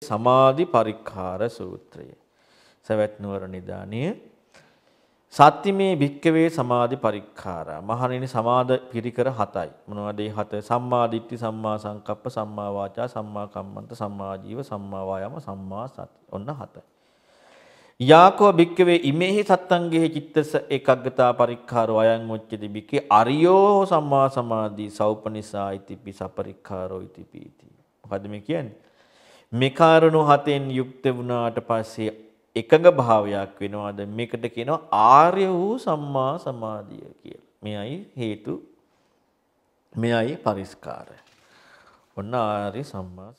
සමාධි පරික්කාර සූත්‍රය. සවැත් නුවර නිදානිය සත්‍යමේ භික්කවේ සමාධි පරික්කාරා. මහණෙනි සමාද පිරිකර 7යි. මොනවද මේ 7? සම්මා දිට්ඨි, සම්මා සංකප්ප, සම්මා වාචා, සම්මා කම්මන්ත, සම්මා ජීව, සම්මා වායාම, සම්මා සති. ඔන්න 7යි. යාකෝ භික්කවේ ඉමේහි සත්තංගේ චිත්තස ඒකග්ගතා පරික්කාරෝ අයං උච්චති භික්කේ අරියෝ සම්මා සමාධි සෞපනිසා ඉතිපි සපරික්කාරෝ ඉතිපීති. මොකද මේ කියන්නේ? මේ කාරණු හතෙන් යුක්ත වුණාට පස්සේ එකඟ භාවයක් වෙනවාද මේකට කියනවා ආර්ය වූ සම්මා සමාධිය කියලා. මෙයයි හේතු මෙයයි පරිස්කාරය. ඔන්න ආර්ය සම්මා